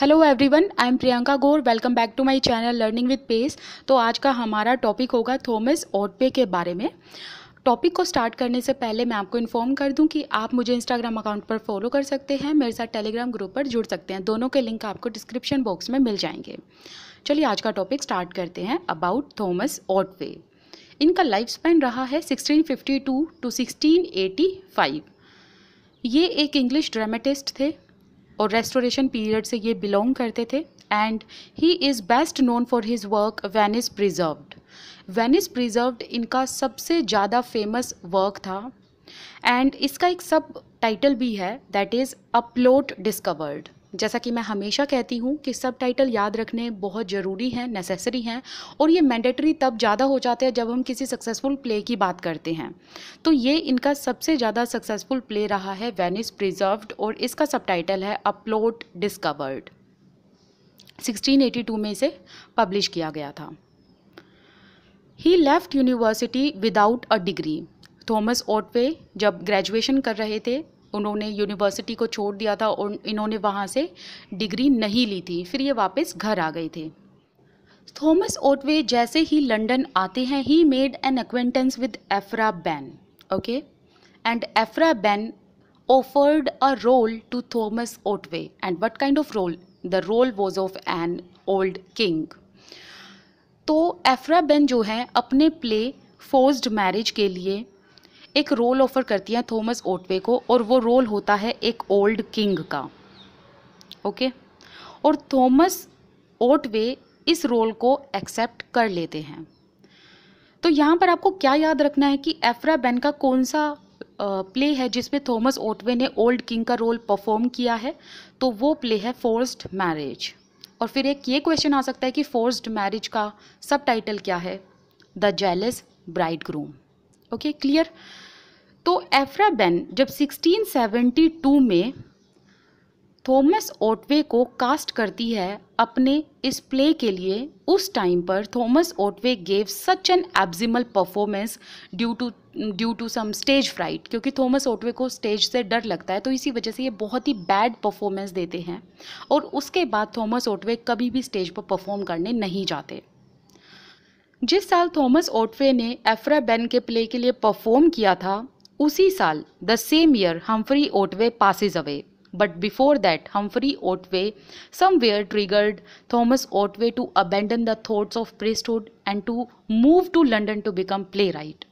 Hello everyone I am Priyanka Gor welcome back to my channel learning with pace तो आज का हमारा टॉपिक होगा थॉमस ओटपे के बारे में टॉपिक को स्टार्ट करने से पहले मैं आपको इन्फॉर्म कर दूं कि आप मुझे इंस्टाग्राम अकाउंट पर फॉलो कर सकते हैं मेरे साथ टेलीग्राम ग्रुप पर जुड़ सकते हैं दोनों के लिंक आपको डिस्क्रिप्शन बॉक्स में मिल जाएंगे चलिए आज का टॉपिक स्टार्ट करते हैं अबाउट थॉमस ओटपे इनका लाइफ स्पैन रहा है फिफ्टी टू फाइव ये एक इंग्लिश ड्रामेटिस्ट थे और रेस्टोरेशन पीरियड से ये बिलोंग करते थे and he is best known for his work Venice Preserved Venice Preserved इनका सबसे ज़्यादा फेमस वर्क था एंड इसका एक सब टाइटल भी है दैट इज़ अपलोट डिस्कवर्ड जैसा कि मैं हमेशा कहती हूँ कि सब टाइटल याद रखने बहुत ज़रूरी हैं नेसेसरी हैं और ये मैंडेटरी तब ज़्यादा हो जाते हैं जब हम किसी सक्सेसफुल प्ले की बात करते हैं तो ये इनका सबसे ज़्यादा सक्सेसफुल प्ले रहा है वेनिस प्रिजर्व्ड और इसका सब टाइटल है अपलोड डिस्कवर्ड 1682 में इसे पब्लिश किया गया था he left university without a degree Thomas Otway जब ग्रेजुएशन कर रहे थे उन्होंने यूनिवर्सिटी को छोड़ दिया था और इन्होंने वहाँ से डिग्री नहीं ली थी फिर ये वापस घर आ गए थे थॉमस ओटवे जैसे ही लंदन आते हैं he made an acquaintance with Aphra Behn okay and Aphra Behn offered a role to Thomas Otway and what kind of role the role was of an old king तो Aphra Ben जो है अपने play forced marriage के लिए एक role offer करती हैं Thomas Otway को और वो रोल होता है एक ओल्ड किंग का ओके और थॉमस ओटवे इस रोल को एक्सेप्ट कर लेते हैं तो यहाँ पर आपको क्या याद रखना है कि एफ्रा बेन का कौन सा प्ले है जिसमें थॉमस ओटवे ने ओल्ड किंग का रोल परफॉर्म किया है तो वो प्ले है फोर्स्ड मैरिज और फिर एक ये क्वेश्चन आ सकता है कि फोर्स्ड मैरिज का सब टाइटल क्या है the jealous bridegroom okay clear तो एफ्रा बेन जब 1672 में थॉमस ओटवे को कास्ट करती है अपने इस प्ले के लिए उस टाइम पर Thomas Otway gave such an abysmal performance due to due to some stage fright क्योंकि थॉमस ओटवे को स्टेज से डर लगता है तो इसी वजह से ये बहुत ही बैड परफॉर्मेंस देते हैं और उसके बाद थॉमस ओटवे कभी भी स्टेज पर परफॉर्म करने नहीं जाते जिस साल थॉमस ओटवे ने एफ्रा बेन के प्ले के लिए परफॉर्म किया था उसी साल the same year Humphrey Otway passes away but before that Humphrey Otway somewhere triggered Thomas Otway to abandon the thoughts of priesthood and to move to London to become playwright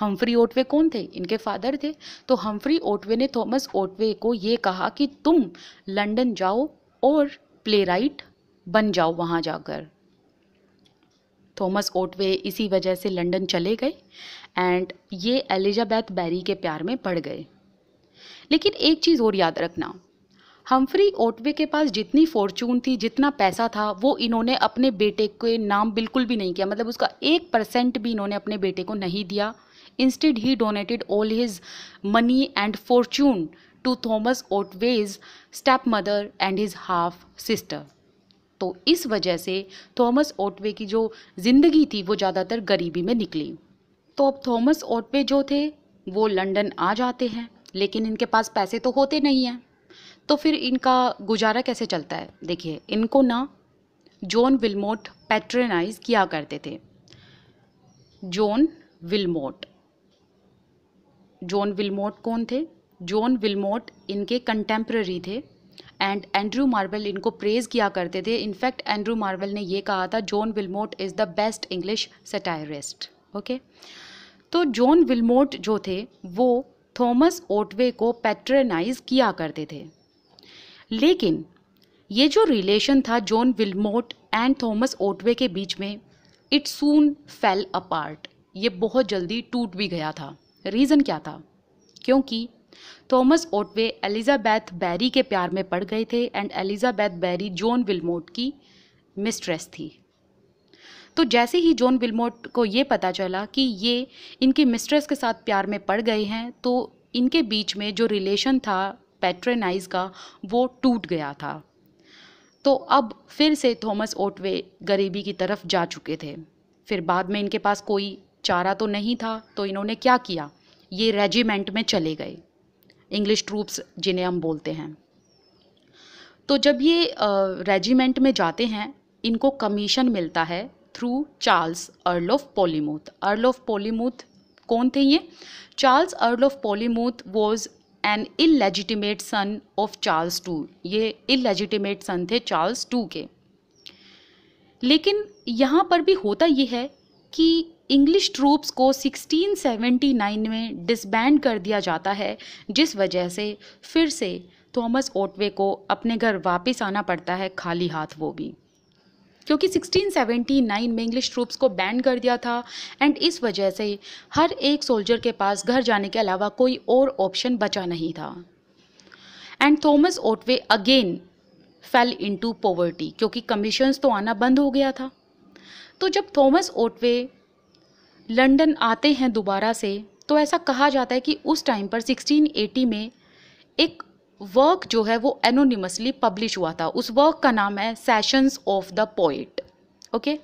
Humphrey Otway कौन थे इनके father थे तो Humphry ओटवे ने Thomas Otway को ये कहा कि तुम लंडन जाओ और प्ले राइट बन जाओ वहाँ जाकर थॉमस ओटवे इसी वजह से लंदन चले गए एंड ये एलिजाबैथ बैरी के प्यार में पड़ गए लेकिन एक चीज़ और याद रखना हम्फ्री ओटवे के पास जितनी फॉर्चून थी जितना पैसा था वो इन्होंने अपने बेटे के नाम बिल्कुल भी नहीं किया मतलब उसका एक परसेंट भी इन्होंने अपने बेटे को नहीं दिया instead he donated all his money and fortune to Thomas Otway's stepmother and his half sister तो इस वजह से थॉमस ओटवे की जो ज़िंदगी थी वो ज़्यादातर गरीबी में निकली तो अब थॉमस ओटवे जो थे वो लंदन आ जाते हैं लेकिन इनके पास पैसे तो होते नहीं हैं तो फिर इनका गुजारा कैसे चलता है देखिए इनको ना जॉन विलमोट पैट्रनाइज किया करते थे जॉन विलमोट जॉन विलमोट कौन थे जॉन विलमोट इनके कंटेम्प्रेरी थे एंड एंड्रू मार्वल इनको प्रेज किया करते थे इनफैक्ट एंड्रू मार्वल ने ये कहा था John Wilmot is the best English satirist okay तो जॉन विलमोट जो थे वो थॉमस ओटवे को पैट्रनाइज किया करते थे लेकिन ये जो रिलेशन था John Wilmot and Thomas Otway के बीच में इट सून फेल अपार्ट ये बहुत जल्दी टूट भी गया था रीज़न क्या था क्योंकि थॉमस ओटवे एलिजाबैथ बैरी के प्यार में पड़ गए थे and Elizabeth Barry John Wilmot की मिस्ट्रेस थी तो जैसे ही जॉन विलमोट को ये पता चला कि ये इनकी मिस्ट्रेस के साथ प्यार में पड़ गए हैं तो इनके बीच में जो रिलेशन था पैट्रेनाइज का वो टूट गया था तो अब फिर से थॉमस ओटवे गरीबी की तरफ जा चुके थे फिर बाद में इनके पास कोई चारा तो नहीं था तो इन्होंने क्या किया ये रेजिमेंट में चले गए इंग्लिश ट्रूप्स जिन्हें हम बोलते हैं तो जब ये रेजिमेंट में जाते हैं इनको कमीशन मिलता है through Charles Earl of Plymouth Earl of Plymouth कौन थे ये Charles Earl of Plymouth was an illegitimate son of Charles two ये इलेजिटिमेट सन थे चार्ल्स टू के लेकिन यहाँ पर भी होता ये है कि इंग्लिश ट्रूप्स को 1679 में डिसबैंड कर दिया जाता है जिस वजह से फिर से थॉमस ओटवे को अपने घर वापस आना पड़ता है खाली हाथ वो भी क्योंकि 1679 में इंग्लिश ट्रूप्स को बैन कर दिया था एंड इस वजह से हर एक सोल्जर के पास घर जाने के अलावा कोई और ऑप्शन बचा नहीं था and Thomas Otway again fell into poverty क्योंकि कमीशंस तो आना बंद हो गया था तो जब थॉमस ओटवे लंदन आते हैं दोबारा से तो ऐसा कहा जाता है कि उस टाइम पर 1680 में एक वर्क जो है वो एनोनिमसली पब्लिश हुआ था उस वर्क का नाम है sessions of the poet okay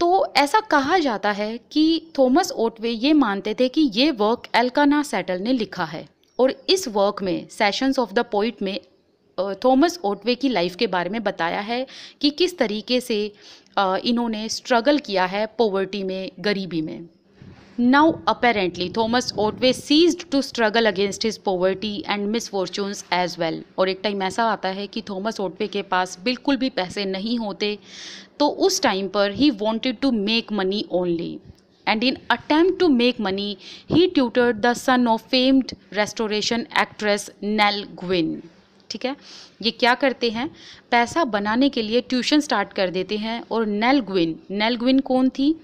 तो ऐसा कहा जाता है कि थॉमस ओटवे ये मानते थे कि ये वर्क एल्काना सेटल ने लिखा है और इस वर्क में सेशंस ऑफ द पोइट में थॉमस ओटवे की लाइफ के बारे में बताया है कि किस तरीके से इन्होंने स्ट्रगल किया है पॉवर्टी में गरीबी में Now, apparently, Thomas Otway ceased to struggle against his poverty and misfortunes as well. और एक टाइम ऐसा आता है कि थॉमस ओटवे के पास बिल्कुल भी पैसे नहीं होते तो उस टाइम पर he wanted to make money only and in attempt to make money he tutored the son of famed Restoration actress Nell Gwyn ठीक है ये क्या करते हैं पैसा बनाने के लिए ट्यूशन स्टार्ट कर देते हैं और नैल ग्विन नैल ग्विन कौन थी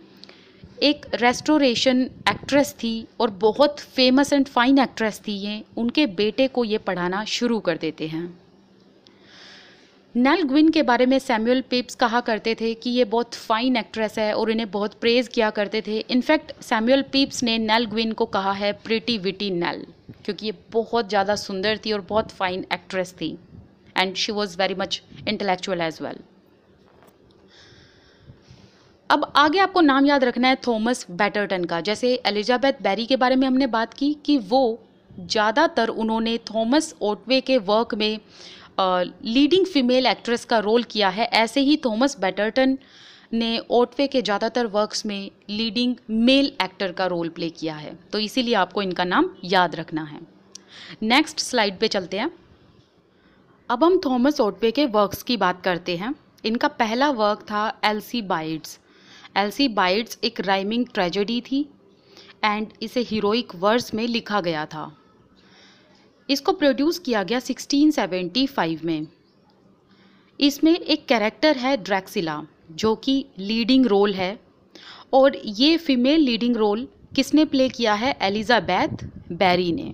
एक रेस्टोरेशन एक्ट्रेस थी और बहुत फेमस एंड फाइन एक्ट्रेस थी ये उनके बेटे को ये पढ़ाना शुरू कर देते हैं नेल ग्विन के बारे में सैमुअल पिप्स कहा करते थे कि ये बहुत फ़ाइन एक्ट्रेस है और इन्हें बहुत प्रेज़ किया करते थे इनफैक्ट सैमुअल पिप्स ने नेल ग्विन को कहा है प्रिटी विटी नेल क्योंकि ये बहुत ज़्यादा सुंदर थी और बहुत फ़ाइन एक्ट्रेस थी and she was very much intellectual as well अब आगे आपको नाम याद रखना है थॉमस बैटरटन का जैसे एलिजाबेथ बैरी के बारे में हमने बात की कि वो ज़्यादातर उन्होंने थॉमस ओटवे के वर्क में लीडिंग फीमेल एक्ट्रेस का रोल किया है ऐसे ही थॉमस बैटरटन ने ओटवे के ज़्यादातर वर्क्स में लीडिंग मेल एक्टर का रोल प्ले किया है तो इसीलिए आपको इनका नाम याद रखना है नेक्स्ट स्लाइड पे चलते हैं अब हम थॉमस ओटवे के वर्क्स की बात करते हैं इनका पहला वर्क था एलसी बाइड्स एल्सी बाइट्स एक राइमिंग ट्रेजेडी थी एंड इसे हीरोइक वर्स में लिखा गया था इसको प्रोड्यूस किया गया 1675 में इसमें एक कैरेक्टर है ड्रैक्सिला जो कि लीडिंग रोल है और ये फीमेल लीडिंग रोल किसने प्ले किया है एलिजाबैथ बैरी ने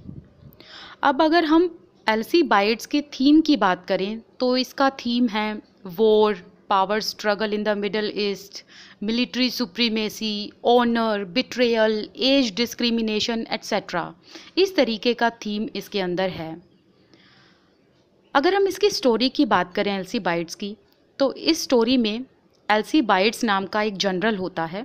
अब अगर हम एलसी बाइट्स के थीम की बात करें तो इसका थीम है war power struggle in the Middle East military supremacy honour betrayal age discrimination et cetera इस तरीके का थीम इसके अंदर है अगर हम इसकी स्टोरी की बात करें एलसी बाइट्स की तो इस स्टोरी में एलसी बाइट्स नाम का एक जनरल होता है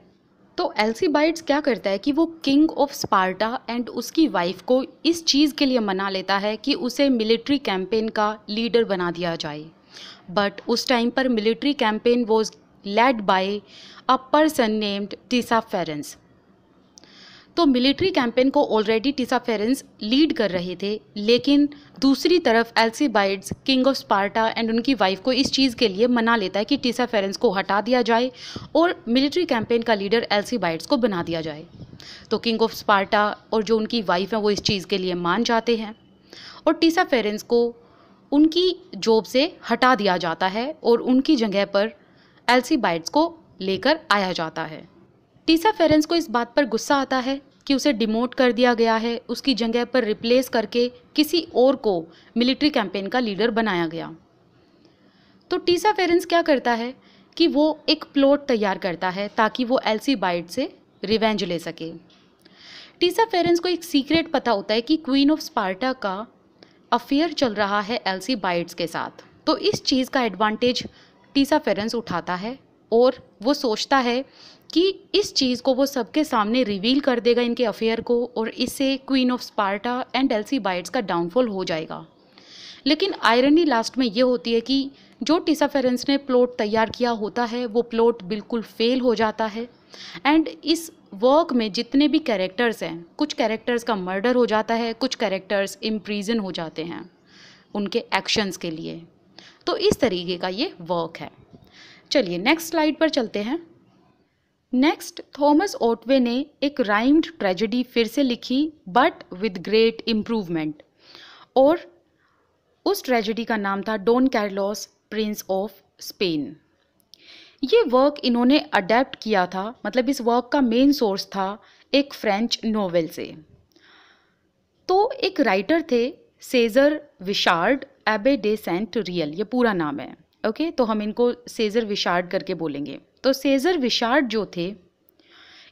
तो एलसी बाइट्स क्या करता है कि वो किंग ऑफ स्पार्टा एंड उसकी वाइफ को इस चीज़ के लिए मना लेता है कि उसे मिलिट्री कैंपेन का लीडर बना दिया जाए बट उस टाइम पर military campaign was led by a person named Tissaphernes तो मिलिट्री कैंपेन को ऑलरेडी टीसा फेरेंस लीड कर रहे थे लेकिन दूसरी तरफ Alcibiades king of Sparta and उनकी वाइफ को इस चीज़ के लिए मना लेता है कि टीसा फेरेंस को हटा दिया जाए और मिलिट्री कैंपेन का लीडर एलसी बाइड्स को बना दिया जाए तो किंग ऑफ स्पार्टा और जो उनकी वाइफ है वो इस चीज़ के लिए मान जाते हैं और टीसा फेरेंस को उनकी जॉब से हटा दिया जाता है और उनकी जगह पर एलसी बाइट्स को लेकर आया जाता है टीसा फेरेंस को इस बात पर गुस्सा आता है कि उसे डिमोट कर दिया गया है उसकी जगह पर रिप्लेस करके किसी और को मिलिट्री कैंपेन का लीडर बनाया गया तो टीसा फेरेंस क्या करता है कि वो एक प्लॉट तैयार करता है ताकि वो एलसी बाइट से रिवेंज ले सके टीसा फेरेंस को एक सीक्रेट पता होता है कि क्वीन ऑफ स्पार्टा का अफेयर चल रहा है एलसी बाइट्स के साथ तो इस चीज़ का एडवांटेज टीसा फेरेंस उठाता है और वो सोचता है कि इस चीज़ को वो सबके सामने रिवील कर देगा इनके अफेयर को और इससे queen of Sparta and Alcibiades का डाउनफॉल हो जाएगा लेकिन आयरनी लास्ट में ये होती है कि जो टीसा फेरेंस ने प्लॉट तैयार किया होता है वो प्लॉट बिल्कुल फेल हो जाता है एंड इस वर्क में जितने भी कैरेक्टर्स हैं कुछ कैरेक्टर्स का मर्डर हो जाता है कुछ कैरेक्टर्स इम्प्रीजन हो जाते हैं उनके एक्शंस के लिए तो इस तरीके का ये वर्क है चलिए नेक्स्ट स्लाइड पर चलते हैं नेक्स्ट थॉमस ओटवे ने एक राइम्ड ट्रेजेडी फिर से लिखी बट विद ग्रेट इम्प्रूवमेंट और उस ट्रेजेडी का नाम था Don Carlos prince of Spain ये वर्क इन्होंने अडेप्ट किया था मतलब इस वर्क का मेन सोर्स था एक फ्रेंच नोवेल से तो एक राइटर थे सेजर विशार्ड एबे डे सेंट रियल ये पूरा नाम है ओके तो हम इनको सेजर विशार्ड करके बोलेंगे तो सेजर विशार्ड जो थे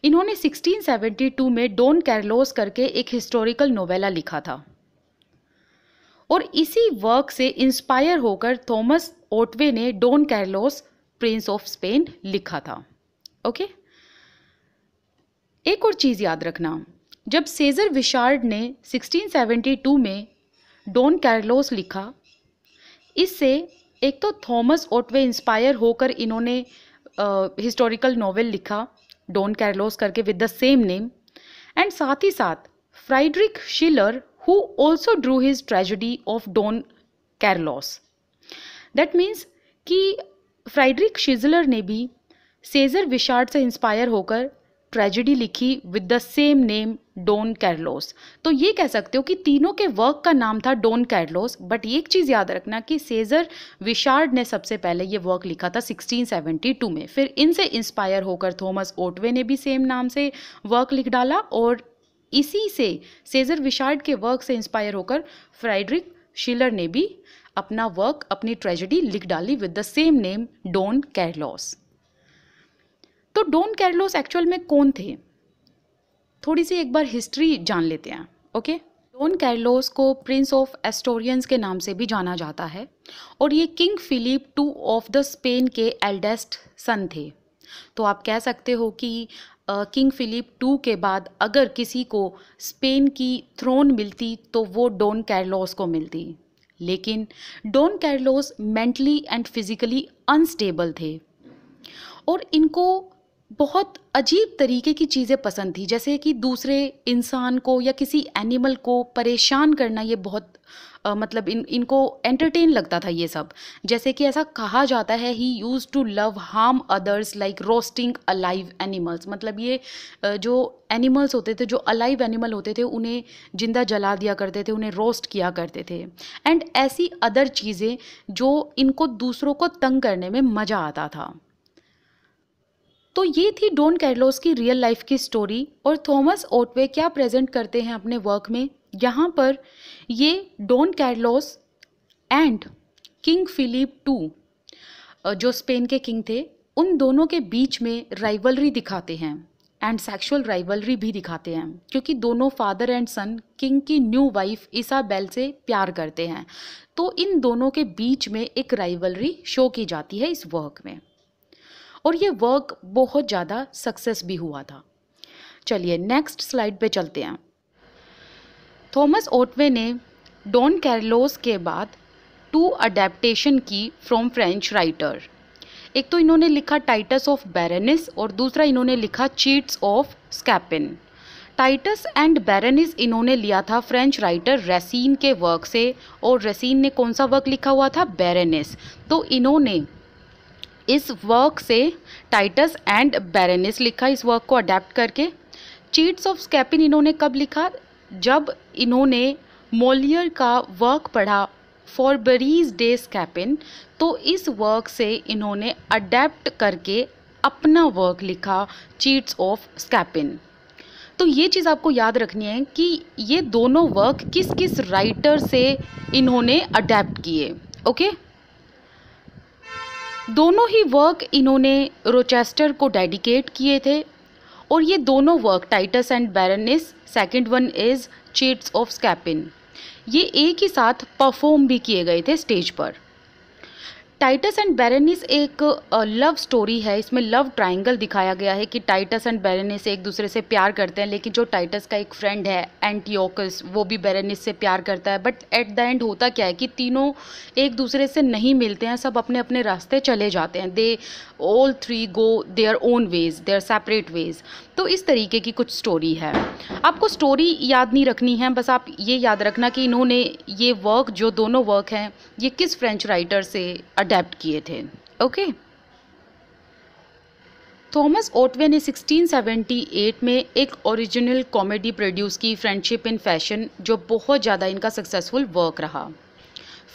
इन्होंने 1672 में डोन कैरलोस करके एक हिस्टोरिकल नोवेला लिखा था और इसी वर्क से इंस्पायर होकर थॉमस ओटवे ने Don Carlos prince of Spain लिखा था ओके एक और चीज़ याद रखना जब सेजर विशार्ड ने 1672 में डॉन कैरलोस लिखा इससे एक तो थॉमस ओटवे इंस्पायर होकर इन्होंने हिस्टोरिकल नॉवेल लिखा डॉन कैरलोस करके with the same name and साथ ही साथ Friedrich Schiller who also drew his tragedy of Don Carlos that means कि फ्राइडरिक शिजलर ने भी सेजर विशार्ड से इंस्पायर होकर ट्रेजेडी लिखी with the same name Don Carlos तो ये कह सकते हो कि तीनों के वर्क का नाम था डोन कैरलोस बट एक चीज़ याद रखना कि सेजर विशार्ड ने सबसे पहले ये वर्क लिखा था 1672 में फिर इनसे इंस्पायर होकर थॉमस ओटवे ने भी सेम नाम से वर्क लिख डाला और इसी से सेजर विशार्ड के वर्क से इंस्पायर होकर फ्राइडरिक शिलर ने भी अपना वर्क अपनी ट्रेजेडी लिख डाली with the same name Don Carlos तो डोन कैरलॉस एक्चुअल में कौन थे थोड़ी सी एक बार हिस्ट्री जान लेते हैं ओके डोन कैरलोस को प्रिंस ऑफ एस्टोरियंस के नाम से भी जाना जाता है और ये king Philip two of the Spain के एल्डेस्ट सन थे तो आप कह सकते हो कि किंग फिलिप टू के बाद अगर किसी को स्पेन की थ्रोन मिलती तो वो डोन कैरलोस को मिलती लेकिन Don Carlos mentally and physically unstable थे और इनको बहुत अजीब तरीके की चीज़ें पसंद थी जैसे कि दूसरे इंसान को या किसी एनिमल को परेशान करना ये बहुत आ, मतलब इन इनको एंटरटेन लगता था ये सब जैसे कि ऐसा कहा जाता है he used to love harm others like roasting alive animals मतलब ये जो एनिमल्स होते थे जो अलाइव एनिमल होते थे उन्हें जिंदा जला दिया करते थे उन्हें रोस्ट किया करते थे एंड ऐसी अदर चीज़ें जो इनको दूसरों को तंग करने में मज़ा आता था तो ये थी डोन कैरलोस की रियल लाइफ की स्टोरी और थॉमस ओटवे क्या प्रेजेंट करते हैं अपने वर्क में यहाँ पर ये Don Carlos and king Philip two जो स्पेन के किंग थे उन दोनों के बीच में राइवलरी दिखाते हैं एंड सेक्सुअल राइवलरी भी दिखाते हैं क्योंकि दोनों फादर एंड सन किंग की न्यू वाइफ इसाबेल से प्यार करते हैं तो इन दोनों के बीच में एक राइवलरी शो की जाती है इस वर्क में और ये वर्क बहुत ज़्यादा सक्सेस भी हुआ था चलिए नेक्स्ट स्लाइड पे चलते हैं थॉमस ओटवे ने डॉन कैरलोस के बाद टू अडेप्टेशन की फ्रॉम फ्रेंच राइटर एक तो इन्होंने लिखा टाइटस ऑफ बैरनिस और दूसरा इन्होंने लिखा cheats of Scapin Titus and Berenice इन्होंने लिया था फ्रेंच राइटर रेसिन के वर्क से और रेसिन ने कौन सा वर्क लिखा हुआ था बैरनिस तो इन्होंने इस वर्क से टाइटस एंड बेरेनिस लिखा इस वर्क को अडेप्ट करके चीट्स ऑफ स्कैपिन इन्होंने कब लिखा जब इन्होंने मोलियर का वर्क पढ़ा फॉरबरीज डे स्कैपिन तो इस वर्क से इन्होंने अडेप्ट करके अपना वर्क लिखा चीट्स ऑफ स्कैपिन तो ये चीज़ आपको याद रखनी है कि ये दोनों वर्क किस किस राइटर से इन्होंने अडेप्ट किए ओके okay? दोनों ही वर्क इन्होंने रोचेस्टर को डेडिकेट किए थे और ये दोनों work Titus and Berenice second one is cheats of Scapin ये एक ही साथ परफॉर्म भी किए गए थे स्टेज पर टाइटस एंड बैरनिस एक लव स्टोरी है इसमें लव ट्रायंगल दिखाया गया है कि टाइटस एंड बैरनिस एक दूसरे से प्यार करते हैं लेकिन जो टाइटस का एक फ्रेंड है एंटीओकस वो भी बैरनिस से प्यार करता है बट एट द एंड होता क्या है कि तीनों एक दूसरे से नहीं मिलते हैं सब अपने अपने रास्ते चले जाते हैं they all three go their own ways their separate ways तो इस तरीके की कुछ स्टोरी है आपको स्टोरी याद नहीं रखनी है बस आप ये याद रखना कि इन्होंने ये वर्क जो दोनों वर्क हैं ये किस फ्रेंच राइटर से अडेप्ट किए थे ओके थॉमस ओटवे ने 1678 में एक ओरिजिनल कॉमेडी प्रोड्यूस की फ्रेंडशिप इन फैशन जो बहुत ज़्यादा इनका सक्सेसफुल वर्क रहा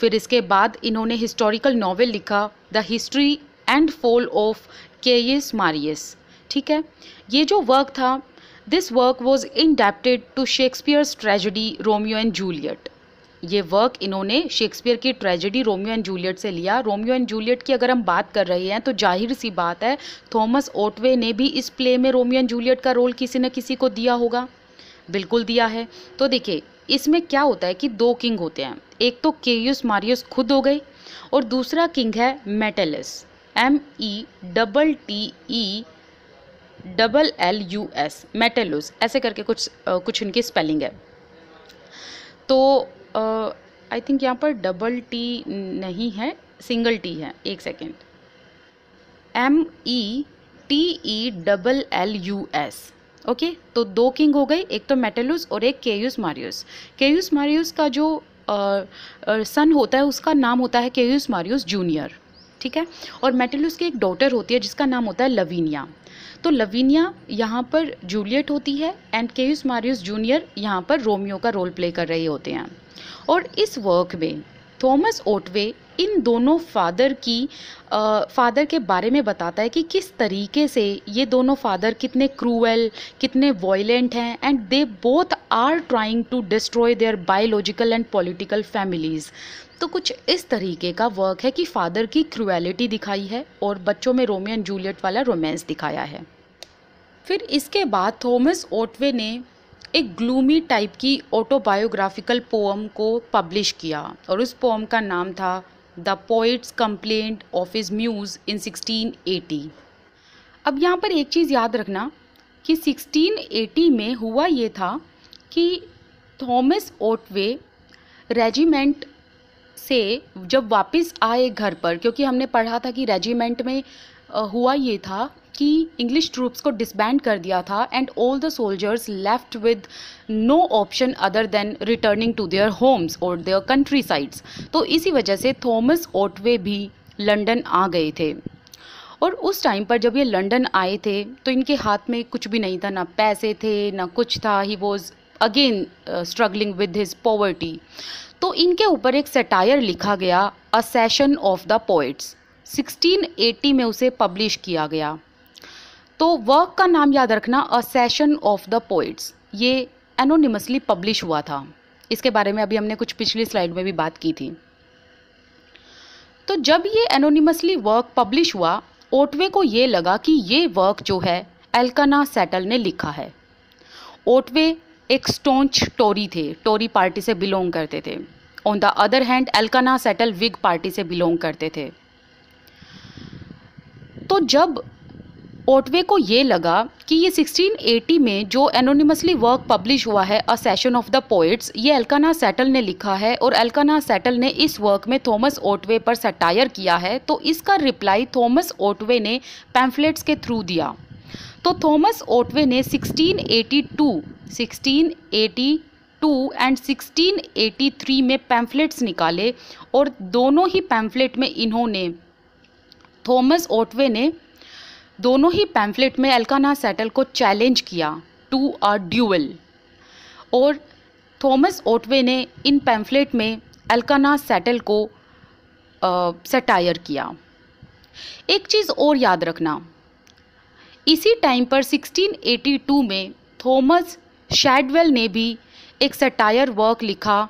फिर इसके बाद इन्होंने हिस्टोरिकल नॉवेल लिखा the history and fall of Caius Marius ठीक है ये जो वर्क था this work was indebted to Shakespeare's tragedy Romeo and Juliet ये वर्क इन्होंने शेक्सपियर की ट्रेजेडी रोमियो एंड जूलियट से लिया रोमियो एंड जूलियट की अगर हम बात कर रहे हैं तो जाहिर सी बात है थॉमस ओटवे ने भी इस प्ले में रोमियो एंड जूलियट का रोल किसी न किसी को दिया होगा बिल्कुल दिया है तो देखिए इसमें क्या होता है कि दो किंग होते हैं एक तो केयूस मारियस खुद हो गए और दूसरा किंग है Metellus M E double T E double L U S Metellus ऐसे करके कुछ आ, कुछ इनकी स्पेलिंग है तो आई थिंक यहाँ पर डबल टी नहीं है सिंगल टी है एक second M E T E double L U S okay तो दो किंग हो गए एक तो मेटेलोस और एक केयूस मारियस केयूस मारियस का जो सन होता है उसका नाम होता है केयूस मारियस जूनियर ठीक है और मेटेलोस की एक डॉटर होती है जिसका नाम होता है लवीनिया तो लवीनिया यहाँ पर जूलियट होती है एंड केयूस मारियस जूनियर यहाँ पर रोमियो का रोल प्ले कर रहे होते हैं और इस वर्क में थॉमस ओटवे इन दोनों फादर की फादर के बारे में बताता है कि किस तरीके से ये दोनों फादर कितने क्रूएल कितने वॉयलेंट हैं and they both are trying to destroy their biological and political families तो कुछ इस तरीके का वर्क है कि फादर की क्रूएलिटी दिखाई है और बच्चों में रोमियो एंड जूलियट वाला रोमांस दिखाया है फिर इसके बाद थॉमस ओटवे ने एक ग्लूमी टाइप की ऑटोबायोग्राफिकल पोम को पब्लिश किया और उस पोम का नाम था the poet's complaint of his muse in 1680 अब यहाँ पर एक चीज़ याद रखना कि 1680 में हुआ ये था कि थॉमस ओटवे रेजिमेंट से जब वापस आए घर पर क्योंकि हमने पढ़ा था कि रेजिमेंट में हुआ ये था कि इंग्लिश ट्रूप्स को डिसबैंड कर दिया था and all the soldiers left with no option other than returning to their homes और देयर कंट्री साइड्स तो इसी वजह से थॉमस ओटवे भी लंदन आ गए थे और उस टाइम पर जब ये लंदन आए थे तो इनके हाथ में कुछ भी नहीं था ना पैसे थे ना कुछ था he was again struggling with his poverty तो इनके ऊपर एक सेटायर लिखा गया a session of the poets 1680 में उसे पब्लिश किया गया तो वर्क का नाम याद रखना a session of the poets ये एनोनिमसली पब्लिश हुआ था इसके बारे में अभी हमने कुछ पिछली स्लाइड में भी बात की थी तो जब ये एनोनिमसली वर्क पब्लिश हुआ ओटवे को ये लगा कि ये वर्क जो है एल्कना सेटल ने लिखा है ओटवे एक स्टोंच टोरी थे टोरी पार्टी से बिलोंग करते थे on the other hand Elkanah Settle Whig party से बिलोंग करते थे तो जब ओटवे को ये लगा कि ये 1680 में जो एनोनिमसली वर्क पब्लिश हुआ है a session of the poets ये एल्काना सेटल ने लिखा है और एल्काना सेटल ने इस वर्क में थॉमस ओटवे पर सटायर किया है तो इसका रिप्लाई थॉमस ओटवे ने पैम्फलेट्स के थ्रू दिया तो थॉमस ओटवे ने 1682, 1682 एंड 1683 में पैम्फलेट्स निकाले और दोनों ही पैम्फलेट में इन्होंने थॉमस ओटवे ने दोनों ही पैम्फलेट में अल्काना सेटल को चैलेंज किया टू अ ड्यूअल और थॉमस ओटवे ने इन पैम्फलेट में अल्काना सेटल को सटायर किया एक चीज़ और याद रखना इसी टाइम पर 1682 में थॉमस शैडवेल ने भी एक सटायर वर्क लिखा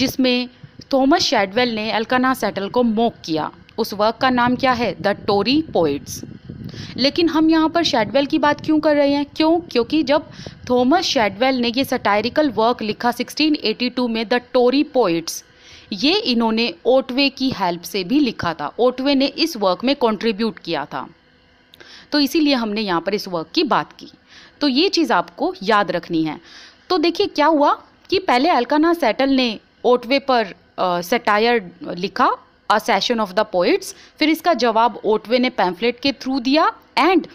जिसमें थॉमस शैडवेल ने अल्काना सेटल को मोक किया उस वर्क का नाम क्या है द टोरी पोइट्स लेकिन हम यहाँ पर शेडवेल की बात क्यों कर रहे हैं क्यों क्योंकि जब थॉमस शेडवेल ने ये सटायरिकल वर्क लिखा 1682 में द टोरी पोइट्स ये इन्होंने ओटवे की हेल्प से भी लिखा था ओटवे ने इस वर्क में कंट्रीब्यूट किया था तो इसीलिए हमने यहाँ पर इस वर्क की बात की तो ये चीज़ आपको याद रखनी है तो देखिए क्या हुआ कि पहले अलकाना सेटल ने ओटवे पर सेटायर लिखा a session of the poets फिर इसका जवाब ओटवे ने पैम्फलेट के थ्रू दिया एंड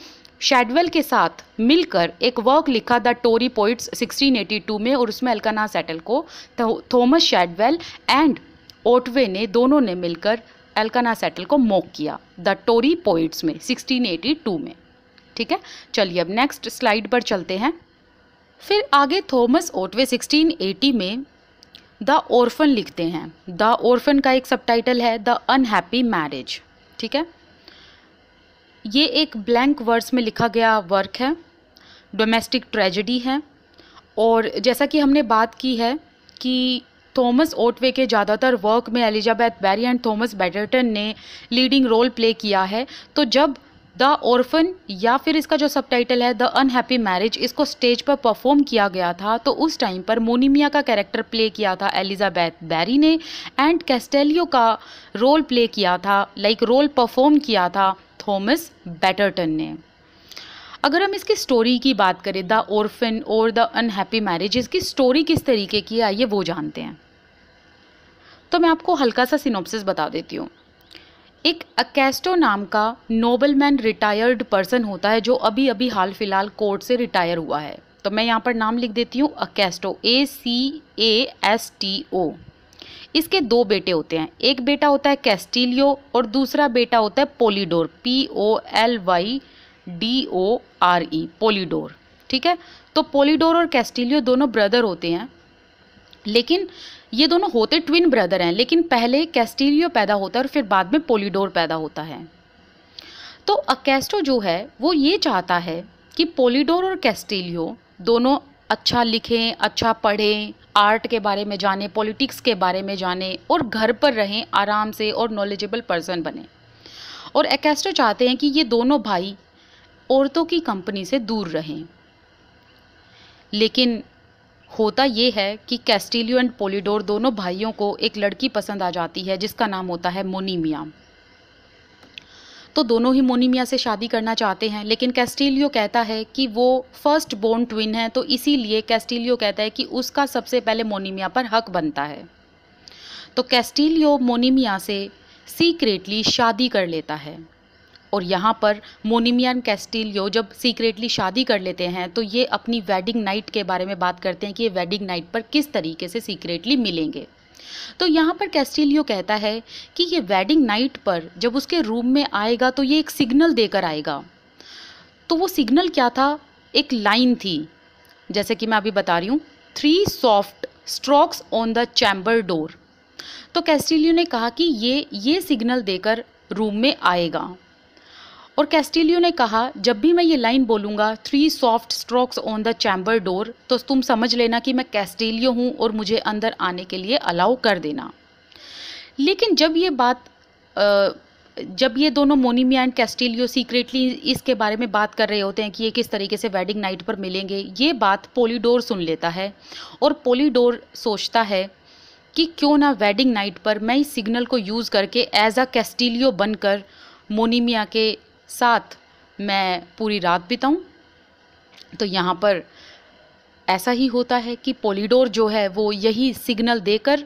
शेडवेल के साथ मिलकर एक वर्क लिखा द टोरी पोइट्स 1682 में और उसमें अल्काना सेटल को थॉमस शेडवेल एंड ओटवे ने दोनों ने मिलकर अल्काना सेटल को मॉक किया द टोरी पोइट्स में 1682 में ठीक है चलिए अब नेक्स्ट स्लाइड पर चलते हैं फिर आगे थॉमस ओटवे 1680 में द ऑर्फन लिखते हैं द ऑर्फन का एक सबटाइटल है द अनहैप्पी मैरिज ठीक है ये एक ब्लैंक वर्ड्स में लिखा गया वर्क है डोमेस्टिक ट्रेजेडी है और जैसा कि हमने बात की है कि थॉमस ओटवे के ज़्यादातर वर्क में Elizabeth Barry and Thomas Betterton ने लीडिंग रोल प्ले किया है तो जब द ऑर्फन या फिर इसका जो सब टाइटल है द अनहैप्पी मैरिज इसको स्टेज पर परफॉर्म किया गया था तो उस टाइम पर मोनिमिया का कैरेक्टर प्ले किया था एलिजाबैथ बैरी ने एंड कैस्टेलियो का रोल प्ले किया था लाइक रोल परफॉर्म किया था थॉमस बैटरटन ने अगर हम इसकी स्टोरी की बात करें द ऑर्फन और द अनहैप्पी मैरिज इसकी स्टोरी किस तरीके की आइए वो जानते हैं तो मैं आपको हल्का सा सिनोप्सिस बता देती हूँ एक अकेस्टो नाम का नोबलमैन रिटायर्ड पर्सन होता है जो अभी अभी हाल फिलहाल कोर्ट से रिटायर हुआ है तो मैं यहाँ पर नाम लिख देती हूँ अकेस्टो ए सी ए एस टी ओ इसके दो बेटे होते हैं एक बेटा होता है कैस्टिलियो और दूसरा बेटा होता है Polydore P O L Y D O R E Polydore ठीक है तो पोलीडोर और कैस्टिलियो दोनों ब्रदर होते हैं लेकिन ये दोनों होते ट्विन ब्रदर हैं लेकिन पहले कैस्टीरियो पैदा होता है और फिर बाद में पोलीडोर पैदा होता है तो अकेस्टो जो है वो ये चाहता है कि पोलिडोर और कैस्टीलियो दोनों अच्छा लिखें अच्छा पढ़ें आर्ट के बारे में जाने पॉलिटिक्स के बारे में जाने और घर पर रहें आराम से और नॉलेजेबल पर्सन बने और एकेस्टो चाहते हैं कि ये दोनों भाई औरतों की कंपनी से दूर रहें लेकिन होता ये है कि कैस्टिलियो एंड पोलिडोर दोनों भाइयों को एक लड़की पसंद आ जाती है जिसका नाम होता है मोनीमिया तो दोनों ही मोनीमिया से शादी करना चाहते हैं लेकिन कैस्टिलियो कहता है कि वो फर्स्ट बोर्न ट्विन है तो इसीलिए कैस्टिलियो कहता है कि उसका सबसे पहले मोनीमिया पर हक बनता है तो कैस्टिलियो मोनीमिया से सीक्रेटली शादी कर लेता है और यहाँ पर मोनिमियन कैस्टिलियो जब सीक्रेटली शादी कर लेते हैं तो ये अपनी वेडिंग नाइट के बारे में बात करते हैं कि ये वेडिंग नाइट पर किस तरीके से सीक्रेटली मिलेंगे तो यहाँ पर कैस्टिलियो कहता है कि ये वेडिंग नाइट पर जब उसके रूम में आएगा तो ये एक सिग्नल देकर आएगा तो वो सिग्नल क्या था एक लाइन थी जैसे कि मैं अभी बता रही हूँ three soft strokes on the chamber door तो कैस्टिलियो ने कहा कि ये ये सिग्नल देकर रूम में आएगा और कैस्टिलियो ने कहा जब भी मैं ये लाइन बोलूँगा three soft strokes on the chamber door तो तुम समझ लेना कि मैं कैस्टिलियो हूँ और मुझे अंदर आने के लिए अलाउ कर देना लेकिन जब ये बात जब ये दोनों मोनीमिया एंड कैस्टिलियो सीक्रेटली इसके बारे में बात कर रहे होते हैं कि ये किस तरीके से वेडिंग नाइट पर मिलेंगे ये बात पोलीडोर सुन लेता है और पोलीडोर सोचता है कि क्यों ना वेडिंग नाइट पर मैं इस सिग्नल को यूज़ करके एज अ कैस्टिलियो बनकर मोनीमिया के साथ मैं पूरी रात बिताऊं तो यहाँ पर ऐसा ही होता है कि पोलिडोर जो है वो यही सिग्नल देकर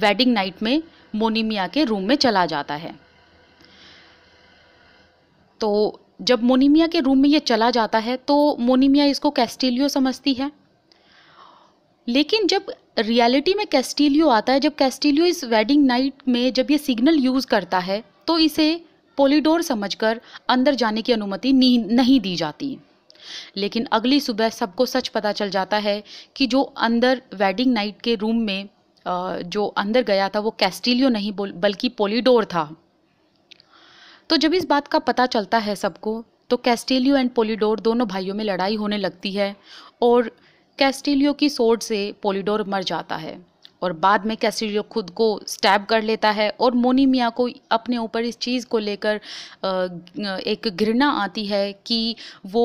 वेडिंग नाइट में मोनीमिया के रूम में चला जाता है तो जब मोनीमिया के रूम में ये चला जाता है तो मोनीमिया इसको कैस्टिलियो समझती है लेकिन जब रियलिटी में कैस्टिलियो आता है जब कैस्टिलियो इस वेडिंग नाइट में जब ये सिग्नल यूज़ करता है तो इसे पोलीडोर समझकर अंदर जाने की अनुमति नहीं दी जाती लेकिन अगली सुबह सबको सच पता चल जाता है कि जो अंदर वेडिंग नाइट के रूम में जो अंदर गया था वो कैस्टिलियो नहीं बल्कि पोलिडोर था तो जब इस बात का पता चलता है सबको तो कैस्टिलियो एंड पोलीडोर दोनों भाइयों में लड़ाई होने लगती है और कैस्टिलियो की सोड से पोलिडोर मर जाता है और बाद में कैसिलियो खुद को स्टैब कर लेता है और मोनी मियाँ को अपने ऊपर इस चीज़ को लेकर एक घृणा आती है कि वो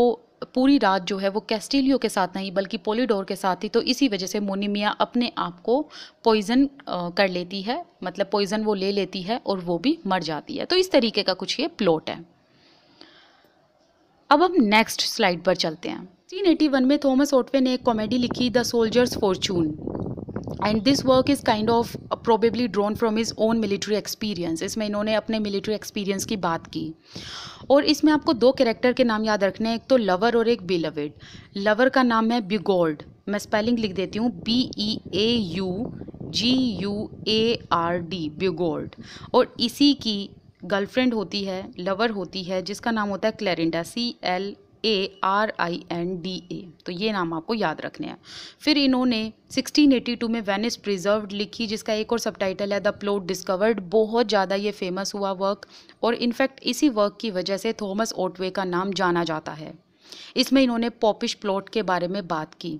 पूरी रात जो है वो कैस्टिलियो के साथ नहीं बल्कि पोलिडोर के साथ ही तो इसी वजह से मोनीमिया अपने आप को पॉइजन कर लेती है मतलब पॉइजन वो ले लेती है और वो भी मर जाती है तो इस तरीके का कुछ ये प्लॉट है अब हम नेक्स्ट स्लाइड पर चलते हैं 1981 में थॉमस ओटवे ने एक कॉमेडी लिखी the soldier's fortune and this work is kind of probably drawn from his own military experience इसमें इन्होंने अपने मिलिट्री एक्सपीरियंस की बात की और इसमें आपको दो कैरेक्टर के नाम याद रखने हैं एक तो लवर और एक बिलवेड लवर का नाम है बिगोल्ड मैं स्पेलिंग लिख देती हूँ B E A U G U A R D Beaugard और इसी की गर्लफ्रेंड होती है लवर होती है जिसका नाम होता है Clarinda C L A R I N D A तो ये नाम आपको याद रखने हैं फिर इन्होंने 1682 में वेनिस प्रिजर्व लिखी जिसका एक और टाइटल है द प्लोट डिस्कवर्ड बहुत ज़्यादा ये फेमस हुआ वर्क और इनफैक्ट इसी वर्क की वजह से थॉमस ओटवे का नाम जाना जाता है इसमें इन्होंने पॉपिश प्लॉट के बारे में बात की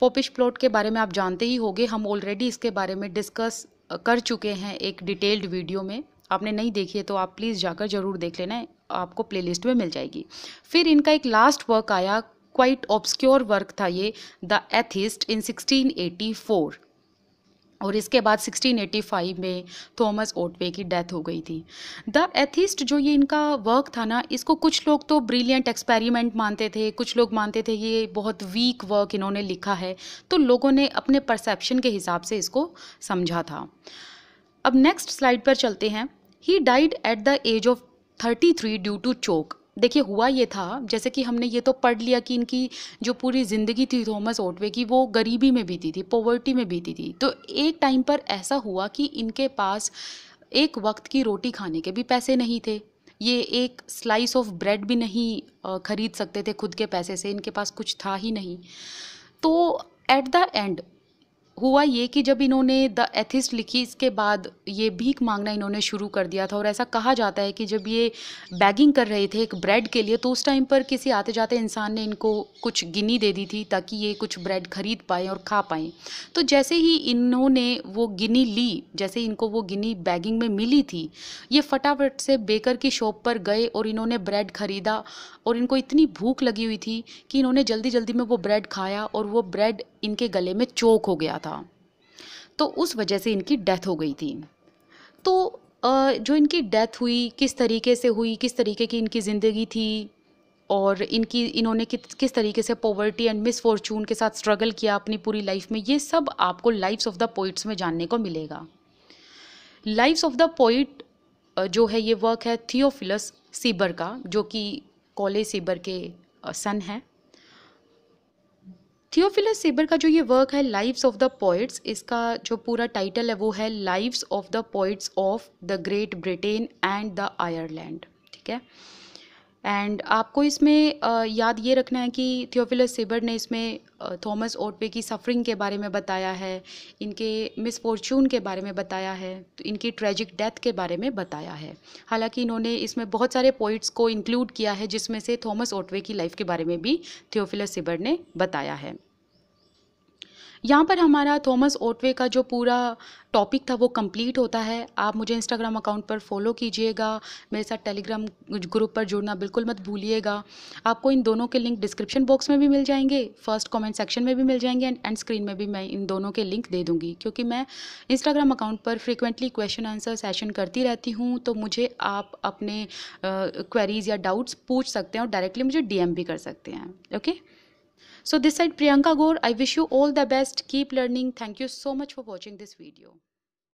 पॉपिश प्लॉट के बारे में आप जानते ही होंगे हम ऑलरेडी इसके बारे में डिस्कस कर चुके हैं एक डिटेल्ड वीडियो में आपने नहीं देखी है तो आप प्लीज़ जाकर ज़रूर देख लेना आपको प्लेलिस्ट में मिल जाएगी फिर इनका एक लास्ट वर्क आया क्वाइट ऑब्सक्योर वर्क था ये द एथिस्ट इन 1684 और इसके बाद 1685 में थॉमस ओटवे की डेथ हो गई थी द एथिस्ट जो ये इनका वर्क था ना इसको कुछ लोग तो ब्रिलियंट एक्सपेरिमेंट मानते थे कुछ लोग मानते थे ये बहुत वीक वर्क इन्होंने लिखा है तो लोगों ने अपने परसेप्शन के हिसाब से इसको समझा था अब नेक्स्ट स्लाइड पर चलते हैं he died at the age of thirty three due to choke देखिए हुआ ये था जैसे कि हमने ये तो पढ़ लिया कि इनकी जो पूरी ज़िंदगी थी थॉमस ओटवे की वो गरीबी में बीती थी पॉवर्टी में बीती थी तो एक टाइम पर ऐसा हुआ कि इनके पास एक वक्त की रोटी खाने के भी पैसे नहीं थे ये एक स्लाइस ऑफ ब्रेड भी नहीं ख़रीद सकते थे खुद के पैसे से इनके पास कुछ था ही नहीं तो एट द एंड हुआ ये कि जब इन्होंने द एथिस्ट लिखी इसके बाद ये भीख मांगना इन्होंने शुरू कर दिया था और ऐसा कहा जाता है कि जब ये बैगिंग कर रहे थे एक ब्रेड के लिए तो उस टाइम पर किसी आते जाते इंसान ने इनको कुछ गिनी दे दी थी ताकि ये कुछ ब्रेड खरीद पाएँ और खा पाएँ तो जैसे ही इन्होंने वो गिनी ली जैसे इनको वो गिनी बैगिंग में मिली थी ये फटाफट से बेकर की शॉप पर गए और इन्होंने ब्रेड ख़रीदा और इनको इतनी भूख लगी हुई थी कि इन्होंने जल्दी जल्दी में वो ब्रेड खाया और वो ब्रेड इनके गले में चोक हो गया था था तो उस वजह से इनकी डेथ हो गई थी तो जो इनकी डेथ हुई किस तरीके से हुई किस तरीके की इनकी ज़िंदगी थी और इनकी इन्होंने किस तरीके से पॉवर्टी एंड मिसफॉर्चून के साथ स्ट्रगल किया अपनी पूरी लाइफ में ये सब आपको लाइफ्स ऑफ द पोइट्स में जानने को मिलेगा लाइफ्स ऑफ द पोइट जो है ये वर्क है थियोफिलस सीबर का जो कि कॉलेज सीबर के सन हैं थियोफिलस सेबर का जो ये वर्क है लाइव्स ऑफ द पोइट्स इसका जो पूरा टाइटल है वो है lives of the poets of the Great Britain and the Ireland ठीक है एंड आपको इसमें याद ये रखना है कि थियोफिलस सेबर ने इसमें थॉमस ओटवे की सफरिंग के बारे में बताया है इनके मिसफॉर्चून के बारे में बताया है तो इनकी ट्रेजिक डेथ के बारे में बताया है हालांकि इन्होंने इसमें बहुत सारे पोइट्स को इंक्लूड किया है जिसमें से थॉमस ओटवे की लाइफ के बारे में भी थियोफिलस सेबर ने बताया है यहाँ पर हमारा थॉमस ओटवे का जो पूरा टॉपिक था वो कंप्लीट होता है आप मुझे इंस्टाग्राम अकाउंट पर फॉलो कीजिएगा मेरे साथ टेलीग्राम ग्रुप पर जुड़ना बिल्कुल मत भूलिएगा आपको इन दोनों के लिंक डिस्क्रिप्शन बॉक्स में भी मिल जाएंगे फर्स्ट कमेंट सेक्शन में भी मिल जाएंगे एंड एंड स्क्रीन में भी मैं इन दोनों के लिंक दे दूँगी क्योंकि मैं इंस्टाग्राम अकाउंट पर फ्रिक्वेंटली क्वेश्चन आंसर सेशन करती रहती हूँ तो मुझे आप अपने क्वेरीज़ या डाउट्स पूछ सकते हैं और डायरेक्टली मुझे डी भी कर सकते हैं okay okay? So this side Priyanka Gore, I wish you all the best. Keep learning. Thank you so much for watching this video.